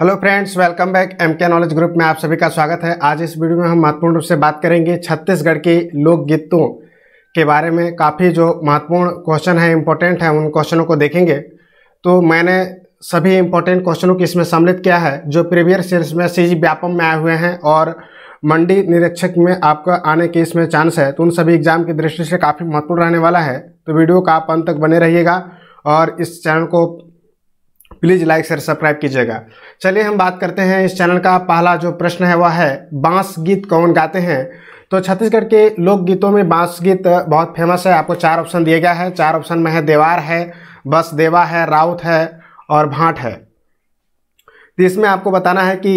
hello friends welcome back M K knowledge group में आप सभी का स्वागत है आज इस वीडियो में हम महत्वपूर्ण रूप से बात करेंगे छत्तीसगढ़ के लोकगीतों के बारे में काफ़ी जो महत्वपूर्ण क्वेश्चन है इम्पोर्टेंट है उन क्वेश्चनों को देखेंगे तो मैंने सभी इम्पोर्टेंट क्वेश्चनों की इसमें सम्मिलित किया है जो प्रीवियर सीरीज में सी व्यापम में आए हुए हैं और मंडी निरीक्षक में आपका आने के इसमें चांस है तो उन सभी एग्जाम की दृष्टि से काफ़ी महत्वपूर्ण रहने वाला है तो वीडियो का आप अंत तक बने रहिएगा और इस चैनल को प्लीज़ लाइक शेयर सब्सक्राइब कीजिएगा चलिए हम बात करते हैं इस चैनल का पहला जो प्रश्न है वह है बांस गीत कौन गाते हैं तो छत्तीसगढ़ के लोकगीतों में बांस गीत बहुत फेमस है आपको चार ऑप्शन दिया गया है चार ऑप्शन में है देवार है बस देवा है राउत है और भाट है तो इसमें आपको बताना है कि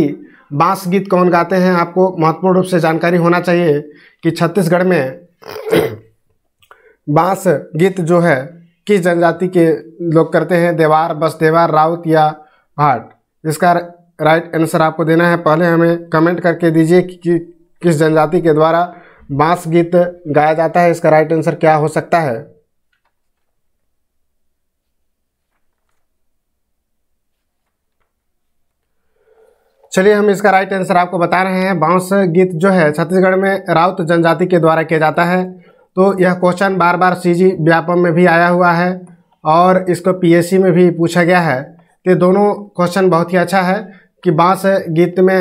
बांस गीत कौन गाते हैं आपको महत्वपूर्ण रूप से जानकारी होना चाहिए कि छत्तीसगढ़ में बांस गीत जो है किस जनजाति के लोग करते हैं देवार बस देवार राउत या भाट इसका राइट आंसर आपको देना है पहले हमें कमेंट करके दीजिए कि, कि किस जनजाति के द्वारा बांस गीत गाया जाता है इसका राइट आंसर क्या हो सकता है चलिए हम इसका राइट आंसर आपको बता रहे हैं बांस गीत जो है छत्तीसगढ़ में राउत जनजाति के द्वारा किया जाता है तो यह क्वेश्चन बार बार सीजी व्यापम में भी आया हुआ है और इसको पीएससी में भी पूछा गया है तो दोनों क्वेश्चन बहुत ही अच्छा है कि बाँस गीत में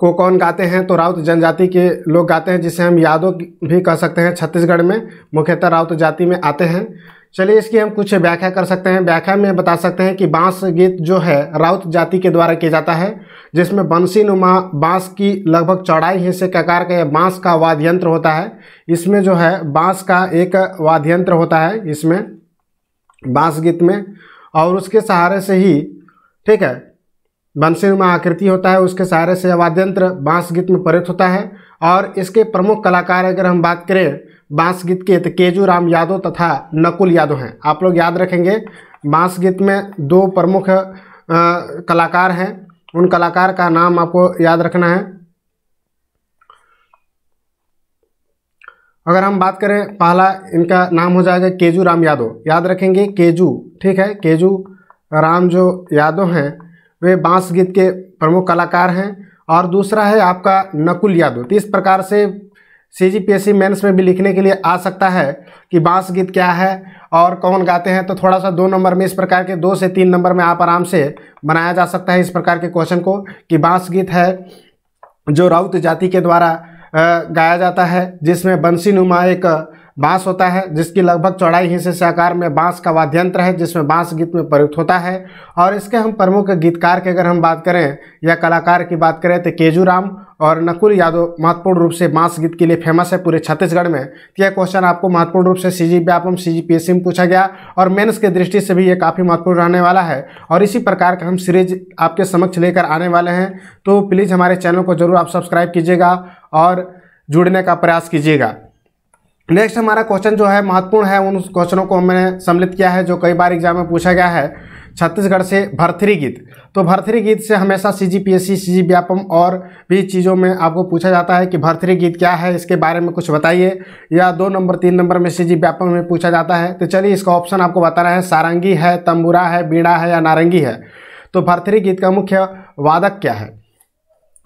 को कौन गाते हैं तो राउत जनजाति के लोग गाते हैं जिसे हम यादव भी कह सकते हैं छत्तीसगढ़ में मुख्यतः राउत जाति में आते हैं चलिए इसकी हम कुछ व्याख्या कर सकते हैं व्याख्या में बता सकते हैं कि बांस गीत जो है राउत जाति के द्वारा किया जाता है जिसमें बंसी नुमा बाँस की लगभग चौड़ाई हिस्से का का यह बाँस का वाद्यंत्र होता है इसमें जो है बाँस का एक वाद्यंत्र होता है इसमें बाँस गीत में और उसके सहारे से ही ठीक है बंसी नुमा आकृति होता है उसके सहारे से वाद्यंत्र बाँस गीत में परित होता है और इसके प्रमुख कलाकार अगर हम बात करें बांस गीत के केजू राम यादव तथा नकुल यादव हैं आप लोग याद रखेंगे बांस गीत में दो प्रमुख कलाकार हैं उन कलाकार का नाम आपको याद रखना है अगर हम बात करें पहला इनका नाम हो जाएगा केजू राम यादव याद रखेंगे केजू ठीक है केजू राम जो यादव हैं वे बांस गीत के प्रमुख कलाकार हैं और दूसरा है आपका नकुल यादव तो इस प्रकार से C G P S C mains में भी लिखने के लिए आ सकता है कि बांस गीत क्या है और कौन गाते हैं तो थोड़ा सा दो नंबर में इस प्रकार के दो से तीन नंबर में आप आराम से बनाया जा सकता है इस प्रकार के क्वेश्चन को कि बांस गीत है जो राउत जाति के द्वारा गाया जाता है जिसमें बंसी नुमा एक बांस होता है जिसकी लगभग चौड़ाई हिस्से से आकार में बांस का वाद्यंत्र है जिसमें बांस गीत में प्रयुक्त होता है और इसके हम प्रमुख गीतकार की अगर हम बात करें या कलाकार की बात करें तो केजूराम और नकुल यादव महत्वपूर्ण रूप से बांस गीत के लिए फेमस है पूरे छत्तीसगढ़ में तो यह क्वेश्चन आपको महत्वपूर्ण रूप से सी जी व्यापम सी जी पी में पूछा गया और मेन्स के दृष्टि से भी ये काफ़ी महत्वपूर्ण रहने वाला है और इसी प्रकार का हम सीरीज आपके समक्ष लेकर आने वाले हैं तो प्लीज़ हमारे चैनल को जरूर आप सब्सक्राइब कीजिएगा और जुड़ने का प्रयास कीजिएगा नेक्स्ट हमारा क्वेश्चन जो है महत्वपूर्ण है उन क्वेश्चनों को हमने सम्मिलित किया है जो कई बार एग्जाम में पूछा गया है छत्तीसगढ़ से भर्थरी गीत तो भर्थरी गीत से हमेशा C G P S C C G Vyapam और भी चीज़ों में आपको पूछा जाता है कि भर्थरी गीत क्या है इसके बारे में कुछ बताइए या दो नंबर तीन नंबर में सी जी व्यापम में पूछा जाता है तो चलिए इसका ऑप्शन आपको बताना है सारंगी है तंबूरा है बीड़ा है या नारंगी है तो भर्थरी गीत का मुख्य वादक क्या है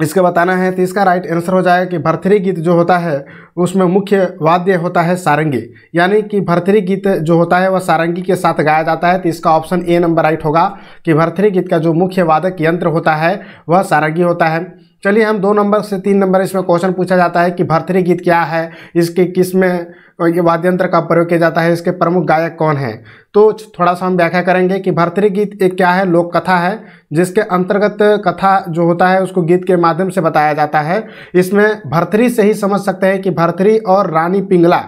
इसके बताना है तो इसका राइट आंसर हो जाएगा कि भर्तरी गीत जो होता है उसमें मुख्य वाद्य होता है सारंगी यानी कि भर्तरी गीत जो होता है वह सारंगी के साथ गाया जाता है तो इसका ऑप्शन ए नंबर राइट होगा कि भर्तरी गीत का जो मुख्य वादक यंत्र होता है वह सारंगी होता है चलिए हम दो नंबर से तीन नंबर इसमें क्वेश्चन पूछा जाता है कि भर्तरी गीत क्या है इसके किस में ये वाद्य यंत्र का प्रयोग किया जाता है इसके प्रमुख गायक कौन हैं तो थोड़ा सा हम व्याख्या करेंगे कि भर्तरी गीत एक क्या है लोक कथा है जिसके अंतर्गत कथा जो होता है उसको गीत के माध्यम से बताया जाता है इसमें भर्तरी से ही समझ सकते हैं कि भर्तरी और रानी पिंगला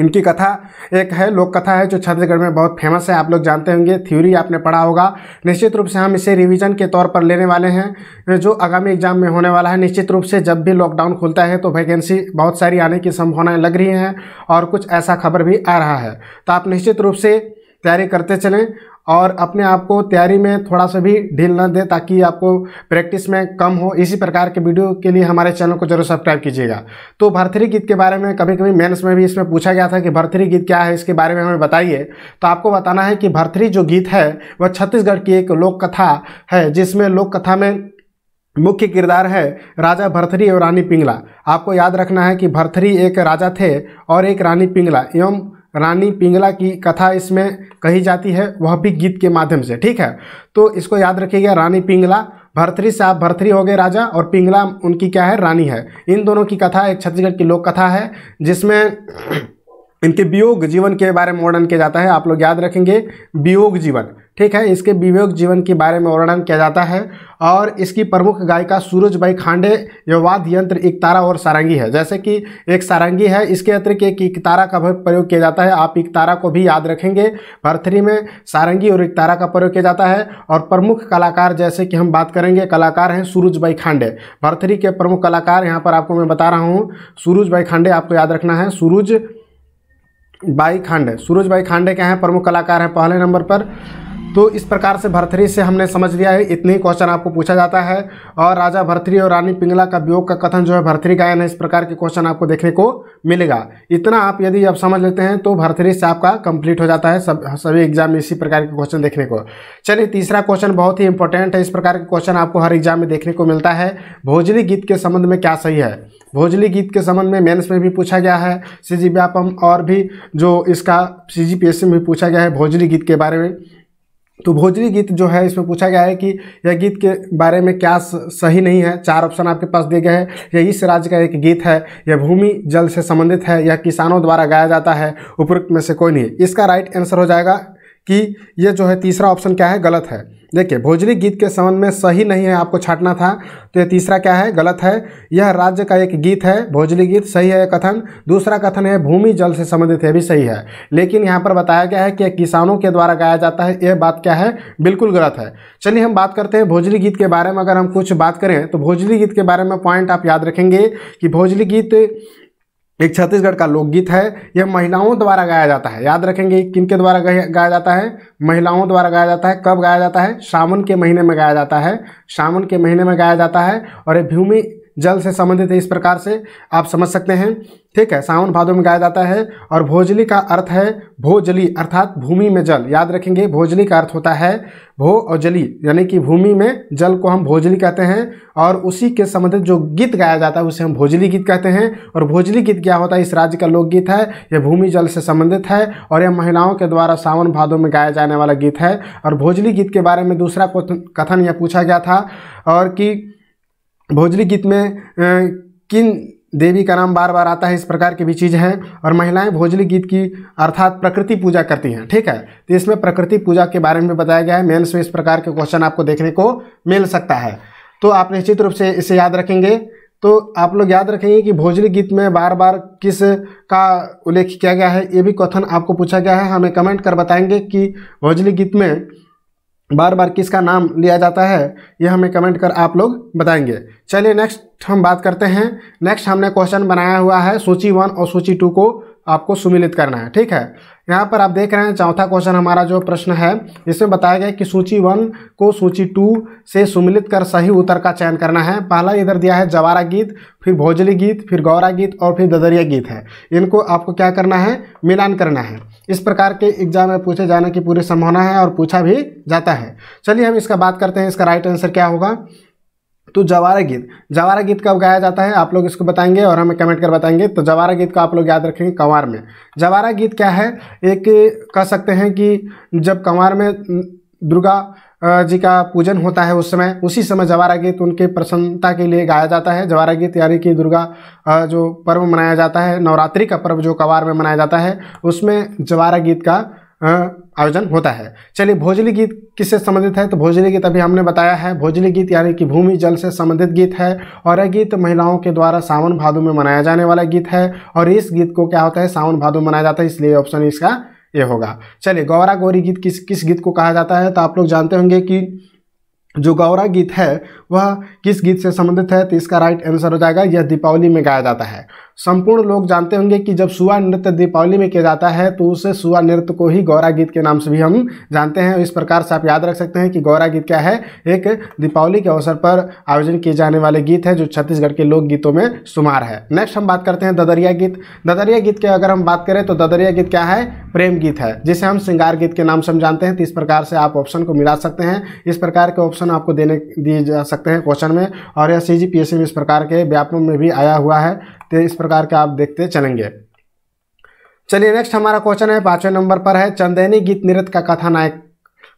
इनकी कथा एक है लोक कथा है जो छत्तीसगढ़ में बहुत फेमस है आप लोग जानते होंगे थ्योरी आपने पढ़ा होगा निश्चित रूप से हम इसे रिवीजन के तौर पर लेने वाले हैं जो आगामी एग्जाम में होने वाला है निश्चित रूप से जब भी लॉकडाउन खुलता है तो वैकेंसी बहुत सारी आने की संभावनाएं लग रही हैं और कुछ ऐसा खबर भी आ रहा है तो आप निश्चित रूप से तैयारी करते चलें और अपने आप को तैयारी में थोड़ा सा भी ढील न दें ताकि आपको प्रैक्टिस में कम हो इसी प्रकार के वीडियो के लिए हमारे चैनल को जरूर सब्सक्राइब कीजिएगा तो भर्थरी गीत के बारे में कभी कभी मेन्स में भी इसमें पूछा गया था कि भर्थरी गीत क्या है इसके बारे में हमें बताइए तो आपको बताना है कि भर्थरी जो गीत है वह छत्तीसगढ़ की एक लोक कथा है जिसमें लोक कथा में मुख्य किरदार है राजा भरथरी और रानी पिंगला आपको याद रखना है कि भर्थरी एक राजा थे और एक रानी पिंगला एवं रानी पिंगला की कथा इसमें कही जाती है वह भी गीत के माध्यम से ठीक है तो इसको याद रखिएगा रानी पिंगला भरथरी साहब भरथरी हो गए राजा और पिंगला उनकी क्या है रानी है इन दोनों की कथा एक छत्तीसगढ़ की लोक कथा है जिसमें इनके वियोग जीवन के बारे में वर्णन किया जाता है आप लोग याद रखेंगे वियोग जीवन ठीक है इसके वियोग जीवन के बारे में वर्णन किया जाता है और इसकी प्रमुख गायिका सूरज भाई खांडे यह वाद्य यंत्र एक तारा और सारंगी है जैसे कि एक सारंगी है इसके अतिरिक्त एक इकतारा का प्रयोग किया जाता है आप इकतारा को भी याद रखेंगे भरथरी में सारंगी और इकतारा का प्रयोग किया जाता है और प्रमुख कलाकार जैसे कि हम बात करेंगे कलाकार हैं सूरज भाई खांडे भरथरी के प्रमुख कलाकार यहाँ पर आपको मैं बता रहा हूँ सूरज भाई खांडे आपको याद रखना है सूरज बाई खांडे सूरज बाई खांडे क्या हैं प्रमुख कलाकार हैं पहले नंबर पर तो इस प्रकार से भर्तरी से हमने समझ लिया है इतने ही क्वेश्चन आपको पूछा जाता है और राजा भर्तरी और रानी पिंगला का वियोग का कथन जो है भर्तरी गायन है इस प्रकार के क्वेश्चन आपको देखने को मिलेगा इतना आप यदि अब समझ लेते हैं तो भर्तरी से आपका कंप्लीट हो जाता है सब सभी एग्जाम में इसी प्रकार के क्वेश्चन देखने को चलिए तीसरा क्वेश्चन बहुत ही इंपॉर्टेंट है इस प्रकार के क्वेश्चन आपको हर एग्जाम में देखने को मिलता है भोजली गीत के संबंध में क्या सही है भोजली गीत के संबंध में मेंस में भी पूछा गया है सी जी व्यापम और भी जो इसका सी जी पी एस में भी पूछा गया है भोजली गीत के बारे में तो भोजरी गीत जो है इसमें पूछा गया है कि यह गीत के बारे में क्या सही नहीं है चार ऑप्शन आपके पास दिए गए हैं यह इस राज्य का एक गीत है यह भूमि जल से संबंधित है यह किसानों द्वारा गाया जाता है उपरोक्त में से कोई नहीं इसका राइट आंसर हो जाएगा कि ये जो है तीसरा ऑप्शन क्या है गलत है देखिए भोजरी गीत के संबंध में सही नहीं है आपको छाटना था तो ये तीसरा क्या है गलत है यह राज्य का एक गीत है भोजली गीत सही है यह कथन दूसरा कथन है भूमि जल से संबंधित है भी सही है लेकिन यहाँ पर बताया गया है कि किसानों के द्वारा गाया जाता है यह बात क्या है बिल्कुल गलत है चलिए हम बात करते हैं भोजली गीत के बारे में अगर हम कुछ बात करें तो भोजली गीत के बारे में पॉइंट आप याद रखेंगे कि भोजली गीत एक छत्तीसगढ़ का लोकगीत है यह महिलाओं द्वारा गाया जाता है याद रखेंगे किनके द्वारा गाया जाता है महिलाओं द्वारा गाया जाता है कब गाया जाता है सावन के महीने में गाया जाता है सावन के महीने में गाया जाता है और ये भूमि जल से संबंधित है इस प्रकार से आप समझ सकते हैं ठीक है सावन भादों में गाया जाता है और भोजली का अर्थ है भोजली अर्थात भूमि में जल याद रखेंगे भोजली का अर्थ होता है भो और जली यानी कि भूमि में जल को हम भोजली कहते हैं और उसी के संबंधित जो गीत गाया जाता है उसे हम भोजली गीत कहते हैं और भोजली गीत क्या होता है इस राज्य का लोकगीत है यह भूमि जल से संबंधित है और यह महिलाओं के द्वारा सावन भादों में गाया जाने वाला गीत है और भोजली गीत के बारे में दूसरा कथन यह पूछा गया था और कि भोजली गीत में किन देवी का नाम बार बार आता है इस प्रकार की भी चीज़ है और महिलाएं भोजली गीत की अर्थात प्रकृति पूजा करती हैं ठीक है तो इसमें प्रकृति पूजा के बारे में बताया गया है मेन्स में इस प्रकार के क्वेश्चन आपको देखने को मिल सकता है तो आप निश्चित रूप से इसे याद रखेंगे तो आप लोग याद रखेंगे कि भोजली गीत में बार बार किस का उल्लेख किया गया है ये भी क्वेश्चन आपको पूछा गया है हमें कमेंट कर बताएंगे कि भोजली गीत में बार बार किसका नाम लिया जाता है ये हमें कमेंट कर आप लोग बताएंगे चलिए नेक्स्ट हम बात करते हैं नेक्स्ट हमने क्वेश्चन बनाया हुआ है सूची वन और सूची टू को आपको सुमिलित करना है ठीक है यहाँ पर आप देख रहे हैं चौथा क्वेश्चन हमारा जो प्रश्न है इसमें बताया गया कि सूची वन को सूची टू से सुमिलित कर सही उत्तर का चयन करना है पहला इधर दिया है जवारा गीत फिर भोजली गीत फिर गौरा गीत और फिर ददरिया गीत है इनको आपको क्या करना है मिलान करना है इस प्रकार के एग्जाम में पूछे जाने की पूरी संभावना है और पूछा भी जाता है चलिए हम इसका बात करते हैं इसका राइट आंसर क्या होगा तो जवारा गीत जवारा गीत कब गाया जाता है आप लोग इसको बताएंगे और हमें कमेंट कर बताएंगे तो जवारा गीत को आप लोग याद रखेंगे कंवार में जवारा गीत क्या है एक कह सकते हैं कि जब कंवार में दुर्गा जी का पूजन होता है उस समय उसी समय जवारा गीत उनके प्रसन्नता के लिए गाया जाता है जवारा गीत यानी कि दुर्गा जो पर्व मनाया जाता है नवरात्रि का पर्व जो कवार में मनाया जाता है उसमें जवारा गीत का आयोजन होता है चलिए भोजली गीत किससे संबंधित है तो भोजली गीत अभी हमने बताया है भोजली गीत यानी कि भूमि जल से संबंधित गीत है और यह गीत महिलाओं के द्वारा सावन भादु में मनाया जाने वाला गीत है और इस गीत को क्या होता है सावन भादु मनाया जाता है इसलिए ऑप्शन इसका ये होगा चलिए गौरा गौरी गीत किस किस गीत को कहा जाता है तो आप लोग जानते होंगे कि जो गौरा गीत है वह किस गीत से संबंधित है तो इसका राइट आंसर हो जाएगा यह दीपावली में गाया जाता है संपूर्ण लोग जानते होंगे कि जब सुआ नृत्य दीपावली में किया जाता है तो उस सुआ नृत्य को ही गौरा गीत के नाम से भी हम जानते हैं इस प्रकार से आप याद रख सकते हैं कि गौरा गीत क्या है एक दीपावली के अवसर पर आयोजन किए जाने वाले गीत है जो छत्तीसगढ़ के लोकगीतों में शुमार है नेक्स्ट हम बात करते हैं ददरिया गीत ददरिया गीत की अगर हम बात करें तो ददरिया गीत क्या है प्रेम गीत है जिसे हम श्रृंगार गीत के नाम से हम जानते हैं तो इस प्रकार से आप ऑप्शन को मिला सकते हैं इस प्रकार के ऑप्शन आपको देने दिए जा सकते हैं क्वेश्चन में और यह सी जी में इस प्रकार के व्यापकों में भी आया हुआ है तो इस प्रकार के आप देखते चलेंगे चलिए नेक्स्ट हमारा क्वेश्चन है पाँचवें नंबर पर है चंदेनी गीत नृत्य का कथानायक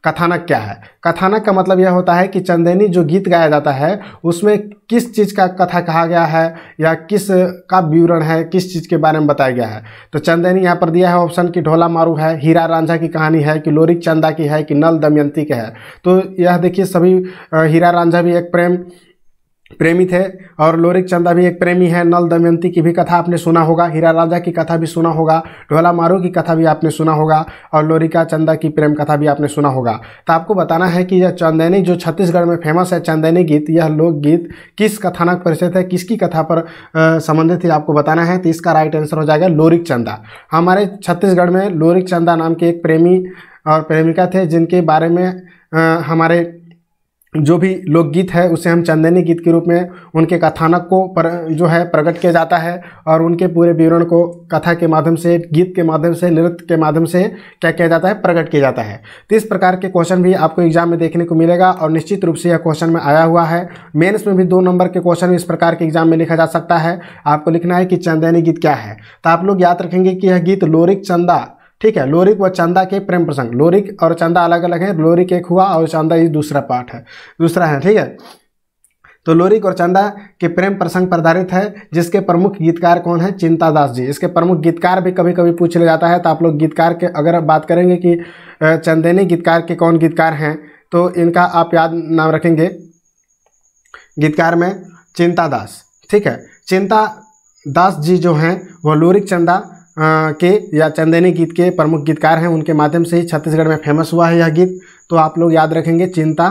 कथानक क्या है कथानक का मतलब यह होता है कि चंदेनी जो गीत गाया जाता है उसमें किस चीज़ का कथा कहा गया है या किस का विवरण है किस चीज़ के बारे में बताया गया है तो चंदेनी यहाँ पर दिया है ऑप्शन कि ढोला मारू है हीरा रांझा की कहानी है कि लोरिक चंदा की है कि नल दमयंती के है तो यह देखिए सभी हीरा रांझा भी एक प्रेम प्रेमी थे और लोरिक चंदा भी एक प्रेमी है नल दमयंती की भी कथा आपने सुना होगा हीरा राजा की कथा भी सुना होगा ढोला मारू की कथा भी आपने सुना होगा और लोरिका चंदा की प्रेम कथा भी आपने सुना होगा तो आपको बताना है कि यह चंदैनी जो छत्तीसगढ़ में फेमस है चंदैनी गीत यह लोकगीत किस कथानक परिचित है किसकी कथा पर संबंधित है आपको बताना है तो इसका राइट आंसर हो जाएगा लोरिक चंदा हमारे छत्तीसगढ़ में लोरिक चंदा नाम के एक प्रेमी और प्रेमिका थे जिनके बारे में हमारे जो भी लोकगीत है उसे हम चंदनी गीत के रूप में उनके कथानक को पर जो है प्रकट किया जाता है और उनके पूरे विवरण को कथा के माध्यम से गीत के माध्यम से नृत्य के माध्यम से क्या किया जाता है प्रकट किया जाता है तो इस प्रकार के क्वेश्चन भी आपको एग्जाम में देखने को मिलेगा और निश्चित रूप से यह क्वेश्चन में आया हुआ है मेन्स में भी दो नंबर के क्वेश्चन इस प्रकार के एग्जाम में लिखा जा सकता है आपको लिखना है कि चंदैनी गीत क्या है तो आप लोग याद रखेंगे कि यह गीत लोरिक चंदा ठीक है लोरिक व चंदा के प्रेम प्रसंग लोरिक और चंदा अलग अलग है लोरिक एक हुआ और चंदा ये दूसरा पार्ट है दूसरा है ठीक है तो लोरिक और चंदा के प्रेम प्रसंग पर आधारित है जिसके प्रमुख गीतकार कौन है चिंता दास जी इसके प्रमुख गीतकार भी कभी कभी पूछ लिया जाता है तो आप लोग गीतकार के अगर बात करेंगे कि चंदेनी गीतकार के कौन गीतकार हैं तो इनका आप याद नाम रखेंगे गीतकार में चिंतादास ठीक है चिंता दास जी जो हैं वह लोरिक चंदा के या चंदेनी गीत के प्रमुख गीतकार हैं उनके माध्यम से ही छत्तीसगढ़ में फेमस हुआ है यह गीत तो आप लोग याद रखेंगे चिंता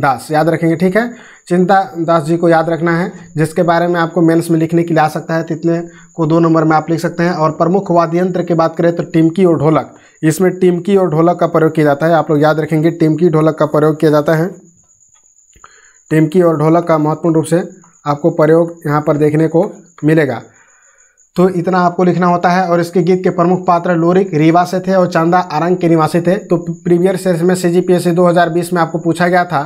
दास याद रखेंगे ठीक है चिंता दास जी को याद रखना है जिसके बारे में आपको मेंस में लिखने के लिए आ सकता है तितने को दो नंबर में आप लिख सकते हैं और प्रमुख वाद्य यंत्र की बात करें तो टिमकी और ढोलक इसमें टिमकी और ढोलक का प्रयोग किया जाता है आप लोग याद रखेंगे टिमकी ढोलक का प्रयोग किया जाता है टिमकी और ढोलक का महत्वपूर्ण रूप से आपको प्रयोग यहाँ पर देखने को मिलेगा तो इतना आपको लिखना होता है और इसके गीत के प्रमुख पात्र लोरिक रीवा से थे और चंदा आरंग के निवासी थे तो प्रीवियर से में सी जी पी एस सी दो हज़ार बीस में आपको पूछा गया था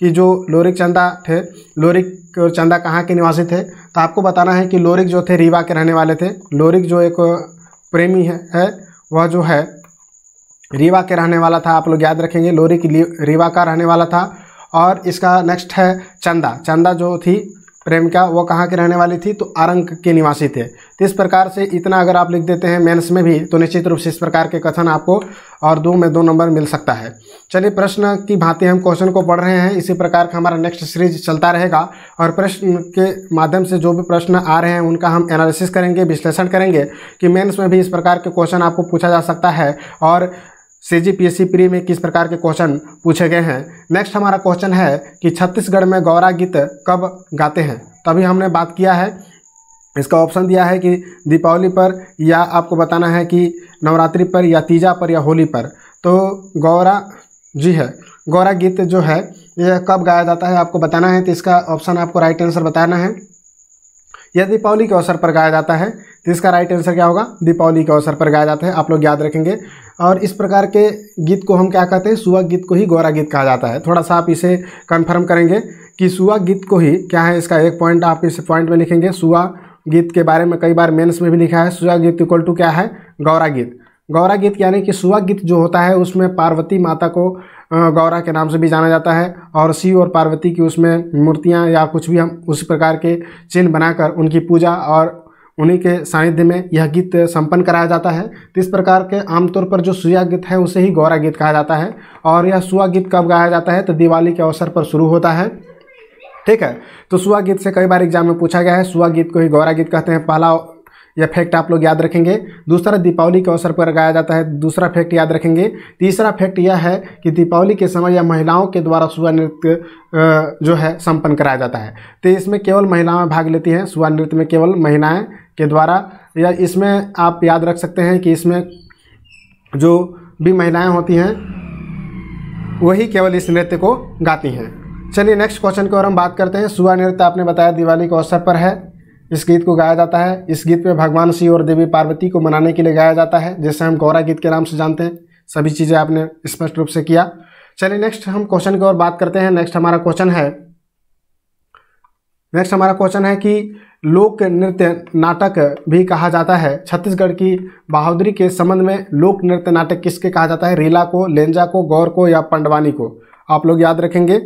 कि जो लोरिक चंदा थे लोरिक और चंदा कहाँ के निवासी थे तो आपको बताना है कि लोरिक जो थे रीवा के रहने वाले थे लोरिक जो एक प्रेमी है, है वह जो है रीवा के रहने वाला था आप लोग याद रखेंगे लोरिक रीवा का रहने वाला था और इसका नेक्स्ट है चंदा चंदा जो थी प्रेमिका वो कहाँ के रहने वाली थी तो आरंक के निवासी थे तो इस प्रकार से इतना अगर आप लिख देते हैं मेंस में भी तो निश्चित रूप से इस प्रकार के कथन आपको और दो में दो नंबर मिल सकता है चलिए प्रश्न की भांति हम क्वेश्चन को पढ़ रहे हैं इसी प्रकार का हमारा नेक्स्ट सीरीज चलता रहेगा और प्रश्न के माध्यम से जो भी प्रश्न आ रहे हैं उनका हम एनालिसिस करेंगे विश्लेषण करेंगे कि मेन्स में भी इस प्रकार के क्वेश्चन आपको पूछा जा सकता है और C G P S C pre में किस प्रकार के क्वेश्चन पूछे गए हैं नेक्स्ट हमारा क्वेश्चन है कि छत्तीसगढ़ में गौरा गीत कब गाते हैं तो अभी हमने बात किया है इसका ऑप्शन दिया है कि दीपावली पर या आपको बताना है कि नवरात्रि पर या तीजा पर या होली पर तो गौरा जी है गौरा गीत जो है यह कब गाया जाता है आपको बताना है तो इसका ऑप्शन आपको राइट आंसर बताना है यह दीपावली के अवसर पर गाया जाता है तो इसका राइट आंसर क्या होगा दीपावली के अवसर पर गाया जाता है आप लोग याद रखेंगे और इस प्रकार के गीत को हम क्या कहते हैं सुआ गीत को ही गौरा गीत कहा जाता है थोड़ा सा आप इसे कन्फर्म करेंगे कि सुआ गीत को ही क्या है इसका एक पॉइंट आप इस पॉइंट में लिखेंगे सुवा गीत के बारे में कई बार मेन्स में भी लिखा है सुवा गीत इक्वल टू क्या है गौरा गीत गौरा गीत यानी कि सुवा गीत जो होता है उसमें पार्वती माता को गौरा के नाम से भी जाना जाता है और शिव और पार्वती की उसमें मूर्तियाँ या कुछ भी हम उसी प्रकार के चिन्ह बनाकर उनकी पूजा और उन्हीं के सानिध्य में यह गीत संपन्न कराया जाता है तो इस प्रकार के आमतौर पर जो सुया गीत है उसे ही गौरा गीत कहा जाता है और यह सुआ गीत कब गाया जाता है तो दिवाली के अवसर पर शुरू होता है ठीक है तो सुआ गीत से कई बार एग्जाम में पूछा गया है सुआ गीत को ही गौरा गीत कहते हैं पहला यह फैक्ट आप लोग याद रखेंगे दूसरा दीपावली के अवसर पर गाया जाता है दूसरा फैक्ट याद रखेंगे तीसरा फैक्ट यह है कि दीपावली के समय यह महिलाओं के द्वारा सुबह नृत्य जो है संपन्न कराया जाता है तो इसमें केवल महिलाएं भाग लेती हैं सुबह नृत्य में केवल महिलाएं के द्वारा या इसमें आप याद रख सकते हैं कि इसमें जो भी महिलाएं होती हैं वही केवल इस नृत्य को गाती हैं चलिए नेक्स्ट क्वेश्चन की ओर हम बात करते हैं सुबह नृत्य आपने बताया दिवाली के अवसर पर है इस गीत को गाया जाता है इस गीत में भगवान शिव और देवी पार्वती को मनाने के लिए गाया जाता है जैसे हम गौरा गीत के नाम से जानते हैं सभी चीज़ें आपने स्पष्ट रूप से किया चलिए नेक्स्ट हम क्वेश्चन की ओर बात करते हैं नेक्स्ट हमारा क्वेश्चन है नेक्स्ट हमारा क्वेश्चन है कि लोक नृत्य नाटक भी कहा जाता है छत्तीसगढ़ की बहादुरी के संबंध में लोक नृत्य नाटक किसके कहा जाता है रीला को लेंजा को गौर को या पंडवानी को आप लोग याद रखेंगे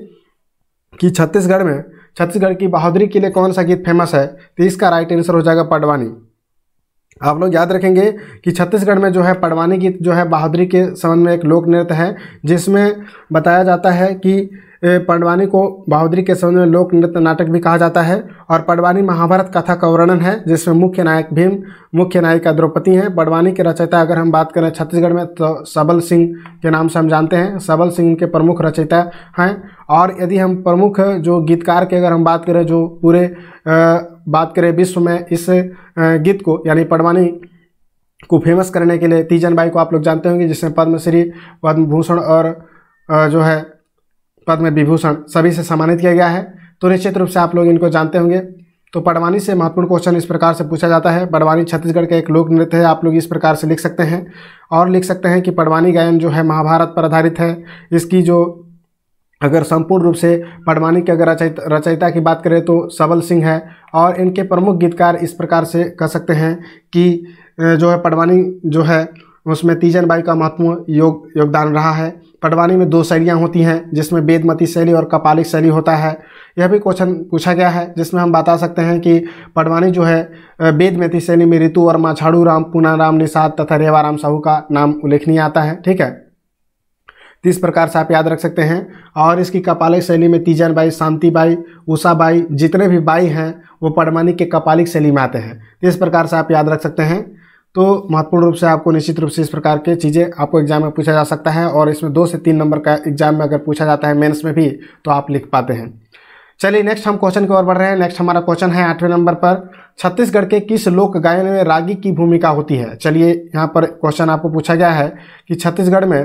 कि छत्तीसगढ़ में छत्तीसगढ़ की बहादुरी के लिए कौन सा गीत फेमस है तो इसका राइट आंसर हो जाएगा पडवानी आप लोग याद रखेंगे कि छत्तीसगढ़ में जो है पडवानी गीत जो है बहादुरी के संबंध में एक लोक नृत्य है जिसमें बताया जाता है कि पंडवानी को बहादुरी के समय में लोक नृत्य नाटक भी कहा जाता है और पंडवानी महाभारत कथा का वर्णन है जिसमें मुख्य नायक भीम मुख्य नायिका द्रौपदी हैं पंडवानी के रचयिता अगर हम बात करें छत्तीसगढ़ में तो सबल सिंह के नाम से हम जानते हैं सबल सिंह इनके प्रमुख रचयिता हैं और यदि हम प्रमुख जो गीतकार के अगर हम बात करें जो पूरे बात करें विश्व में इस गीत को यानी पडवानी को फेमस करने के लिए तीजन बाई को आप लोग जानते होंगे जिसमें पद्मश्री पद्म भूषण और जो है पद्म विभूषण सभी से सम्मानित किया गया है तो निश्चित रूप से आप लोग इनको जानते होंगे तो बड़वानी से महत्वपूर्ण क्वेश्चन इस प्रकार से पूछा जाता है बड़वानी छत्तीसगढ़ का एक लोक नृत्य है आप लोग इस प्रकार से लिख सकते हैं और लिख सकते हैं कि पड़वानी गायन जो है महाभारत पर आधारित है इसकी जो अगर संपूर्ण रूप से पडवानी की अगर रचयिता रचयिता की बात करें तो सबल सिंह है और इनके प्रमुख गीतकार इस प्रकार से कह सकते हैं कि जो है पडवानी जो है उसमें तीजन बाई का महत्वपूर्ण योग योगदान रहा है पटवानी में दो शैलियाँ होती हैं जिसमें वेदमती शैली और कपालिक शैली होता है यह भी क्वेश्चन पूछा गया है जिसमें हम बता सकते हैं कि पटवानी जो है वेदमती शैली में ऋतु और माछाड़ू राम पूना राम निषाद तथा रेवा राम साहू का नाम उल्लेखनीय आता है ठीक है इस प्रकार से आप याद रख सकते हैं और इसकी कपालिक शैली में तीजन बाई शांति बाई उषा बाई जितने भी बाई हैं वो पटवानी के कपालिक शैली में आते हैं इस प्रकार से आप याद रख सकते हैं तो महत्वपूर्ण रूप से आपको निश्चित रूप से इस प्रकार के चीज़ें आपको एग्जाम में पूछा जा सकता है और इसमें दो से तीन नंबर का एग्जाम में अगर पूछा जाता है मेन्स में भी तो आप लिख पाते हैं चलिए नेक्स्ट हम क्वेश्चन की ओर बढ़ रहे हैं नेक्स्ट हमारा क्वेश्चन है आठवें नंबर पर छत्तीसगढ़ के किस लोक गायन में रागी की भूमिका होती है चलिए यहाँ पर क्वेश्चन आपको पूछा गया है कि छत्तीसगढ़ में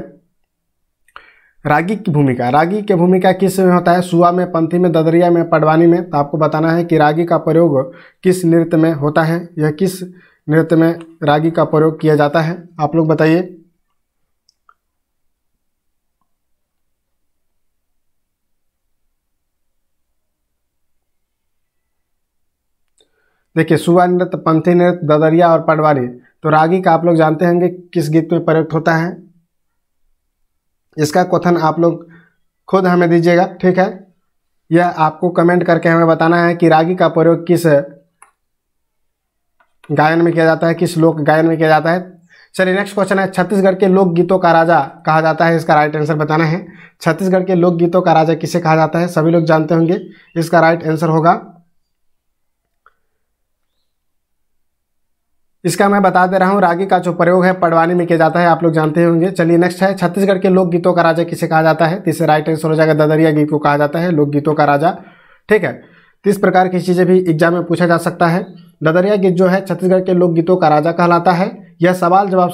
रागी की भूमिका रागी की भूमिका किस में होता है सुआ में पंथी में ददरिया में पडवानी में तो आपको बताना है कि रागी का प्रयोग किस नृत्य में होता है यह किस नृत्य में रागी का प्रयोग किया जाता है आप लोग बताइए देखिए सुबह नृत्य पंथी नृत्य ददरिया और पटवारी तो रागी का आप लोग जानते होंगे किस गीत में प्रयुक्त होता है इसका कथन आप लोग खुद हमें दीजिएगा ठीक है यह आपको कमेंट करके हमें बताना है कि रागी का प्रयोग किस गायन में किया जाता है किस लोक गायन में किया जाता है चलिए नेक्स्ट क्वेश्चन है छत्तीसगढ़ के लोकगीतों का राजा कहा जाता है इसका राइट आंसर बताना है छत्तीसगढ़ के लोकगीतों का राजा किसे कहा जाता है सभी लोग जानते होंगे इसका राइट आंसर होगा इसका मैं बता दे रहा हूँ रागी का जो प्रयोग है पड़वानी में किया जाता है आप लोग जानते होंगे चलिए नेक्स्ट है छत्तीसगढ़ के लोकगीतों का राजा किसे कहा जाता है तीसरे राइट आंसर हो जाएगा ददरिया गीत को कहा जाता है लोकगीतों का राजा ठीक है तो इस प्रकार की चीज़ें भी एग्जाम में पूछा जा सकता है ददरिया गीत जो है छत्तीसगढ़ के लोकगीतों का राजा कहलाता है यह सवाल जवाब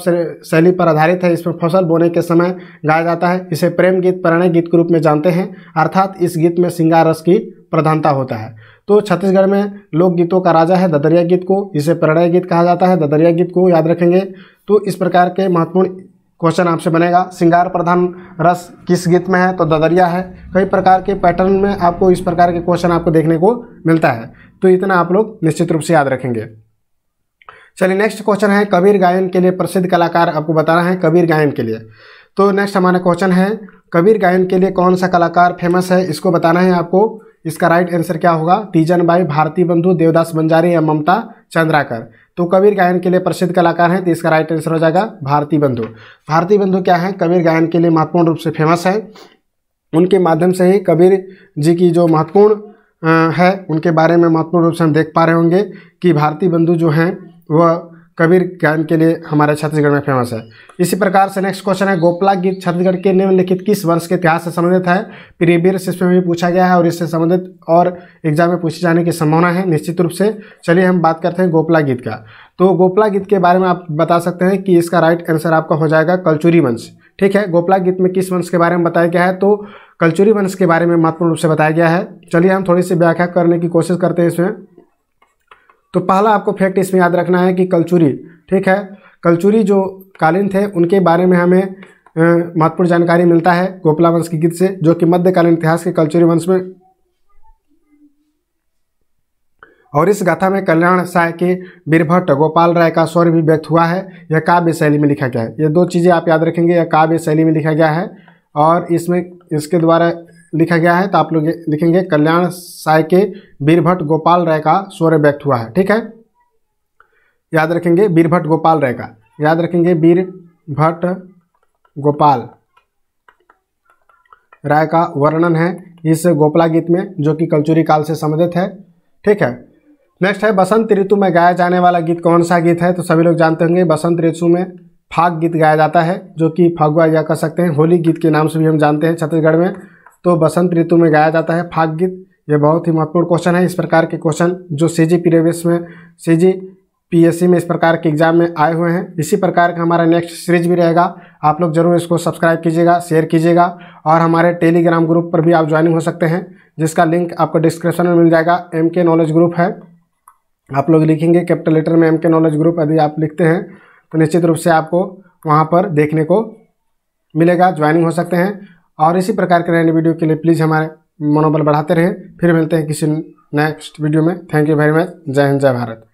शैली पर आधारित है इसमें फसल बोने के समय गाया जाता है इसे प्रेम गीत प्रणय गीत के रूप में जानते हैं अर्थात इस गीत में सिंगार रस की प्रधानता होता है तो छत्तीसगढ़ में लोकगीतों का राजा है ददरिया गीत को इसे प्रणय गीत कहा जाता है ददरिया गीत को याद रखेंगे तो इस प्रकार के महत्वपूर्ण क्वेश्चन आपसे बनेगा सिंगार प्रधान रस किस गीत में है तो ददरिया है कई प्रकार के पैटर्न में आपको इस प्रकार के क्वेश्चन आपको देखने को मिलता है तो इतना आप लोग निश्चित रूप से याद रखेंगे चलिए नेक्स्ट क्वेश्चन है कबीर गायन के लिए प्रसिद्ध कलाकार आपको बताना है कबीर गायन के लिए तो नेक्स्ट हमारा क्वेश्चन है कबीर गायन के लिए कौन सा कलाकार फेमस है इसको बताना है आपको इसका राइट आंसर क्या होगा तीजन भाई भारती बंधु देवदास बंजारी या ममता चंद्राकर तो कबीर गायन के लिए प्रसिद्ध कलाकार हैं तो इसका राइट आंसर हो जाएगा भारती बंधु भारती बंधु क्या है कबीर गायन के लिए महत्वपूर्ण रूप से फेमस है उनके माध्यम से ही कबीर जी की जो महत्वपूर्ण है उनके बारे में महत्वपूर्ण रूप से हम देख पा रहे होंगे कि भारती बंधु जो हैं वह कबीर ज्ञान के लिए हमारे छत्तीसगढ़ में फेमस है इसी प्रकार से नेक्स्ट क्वेश्चन है गोपला गीत छत्तीसगढ़ के निम्नलिखित किस वर्ष के इतिहास से संबंधित है प्रीवियस इसमें भी पूछा गया है और इससे संबंधित और एग्जाम में पूछे जाने की संभावना है निश्चित रूप से चलिए हम बात करते हैं गोपला गीत का तो गोपला गीत के बारे में आप बता सकते हैं कि इसका राइट आंसर आपका हो जाएगा कल्चुरी वंश ठीक है गोपला गीत में किस वंश के बारे में बताया गया है तो कलचुरी वंश के बारे में महत्वपूर्ण रूप से बताया गया है चलिए हम थोड़ी सी व्याख्या करने की कोशिश करते हैं इसमें तो पहला आपको फैक्ट इसमें याद रखना है कि कलचुरी ठीक है कलचुरी जो कालीन थे उनके बारे में हमें महत्वपूर्ण जानकारी मिलता है गोपला वंश की गीत से जो कि मध्यकालीन इतिहास के कलचुरी वंश में और इस गाथा में कल्याण साय के बीरभट्ट गोपाल राय का स्वर भी व्यक्त हुआ है यह काव्य शैली में लिखा गया है ये दो चीज़ें आप याद रखेंगे यह काव्य शैली में लिखा गया है और इसमें इसके द्वारा लिखा गया है तो आप लोग लिखेंगे कल्याण साय के बीरभट्ट गोपाल राय का स्वर व्यक्त हुआ है ठीक है याद रखेंगे बीरभट्ट गोपाल राय का याद रखेंगे बीर भट्ट गोपाल राय का वर्णन है इस गोपला गीत में जो कि कलचुरी काल से संबंधित है ठीक है नेक्स्ट है बसंत ऋतु में गाया जाने वाला गीत कौन सा गीत है तो सभी लोग जानते होंगे बसंत ऋतु में फाग गीत गाया जाता है जो कि फागुआ या कह सकते हैं होली गीत के नाम से भी हम जानते हैं छत्तीसगढ़ में तो बसंत ऋतु में गाया जाता है फाग गीत ये बहुत ही महत्वपूर्ण क्वेश्चन है इस प्रकार के क्वेश्चन जो सी जी में सी जी पीएससी में इस प्रकार के एग्जाम में आए हुए हैं इसी प्रकार का हमारा नेक्स्ट सीरीज भी रहेगा आप लोग जरूर इसको सब्सक्राइब कीजिएगा शेयर कीजिएगा और हमारे टेलीग्राम ग्रुप पर भी आप ज्वाइनिंग हो सकते हैं जिसका लिंक आपको डिस्क्रिप्शन में मिल जाएगा एम के नॉलेज ग्रुप है आप लोग लिखेंगे कैपिटल लेटर में एम के नॉलेज ग्रुप यदि आप लिखते हैं तो निश्चित रूप से आपको वहाँ पर देखने को मिलेगा ज्वाइनिंग हो सकते हैं और इसी प्रकार के नए वीडियो के लिए प्लीज़ हमारे मनोबल बढ़ाते रहें फिर मिलते हैं किसी नेक्स्ट वीडियो में थैंक यू वेरी मच जय हिंद जय भारत